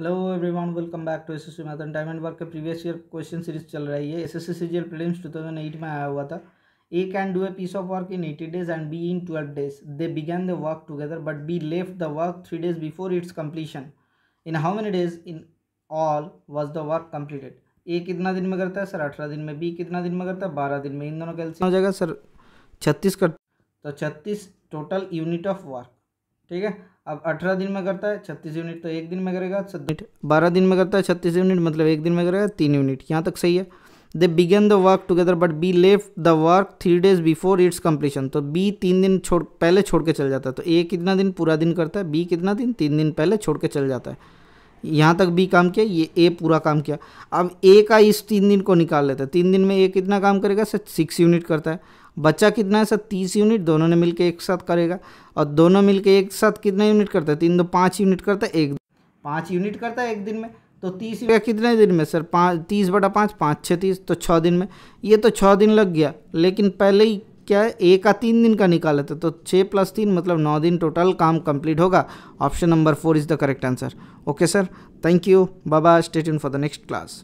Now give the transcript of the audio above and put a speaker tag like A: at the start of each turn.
A: hello everyone welcome back to SSC S and diamond work के previous year question series चल रही है SSC two thousand eight में आया हुआ था A can do a piece of work in eighty days and B in twelve days they began the work together but B left the work three days before its completion in how many days in all was the work completed ए कितना दिन में करता है sir अठारह दिन में B कितना दिन में करता है बारह दिन में इन दोनों कैल्सियम हो
B: जाएगा सर छत्तीस कर तो
A: छत्तीस टोटल यूनिट ऑफ वर्क ठीक है अब अठारह दिन में करता है छत्तीस यूनिट तो एक दिन में करेगा बारह दिन में करता है छत्तीस यूनिट मतलब एक दिन में करेगा तीन यूनिट यहाँ तक सही है they began the work together but B leave the work three days before its completion तो बी तीन दिन छोड़ पहले छोड़ के चल जाता है तो ए कितना दिन पूरा दिन करता है बी कितना दिन तीन दिन पहले छोड़ के चल जाता है यहाँ तक बी काम किया ये ए पूरा काम किया अब ए का इस तीन दिन को निकाल लेते हैं तीन दिन में ए कितना काम करेगा सर सिक्स यूनिट करता है बच्चा कितना है सर तीस यूनिट दोनों ने मिलकर एक साथ करेगा और दोनों मिलकर एक साथ कितना यूनिट करता है तीन दो पाँच यूनिट करता है एक पाँच यूनिट करता है एक दिन में तो तीस या कितने दिन में सर पाँच तीस बटा पाँच पाँच छः तीस तो छः दिन में ये तो छः दिन लग गया लेकिन पहले ही क्या है एक का तीन दिन का निकाला था तो छः प्लस तीन मतलब नौ दिन टोटल काम कंप्लीट होगा option number four is the correct answer okay sir thank you बाबा स्टेट इन फॉर द नेक्स्ट क्लास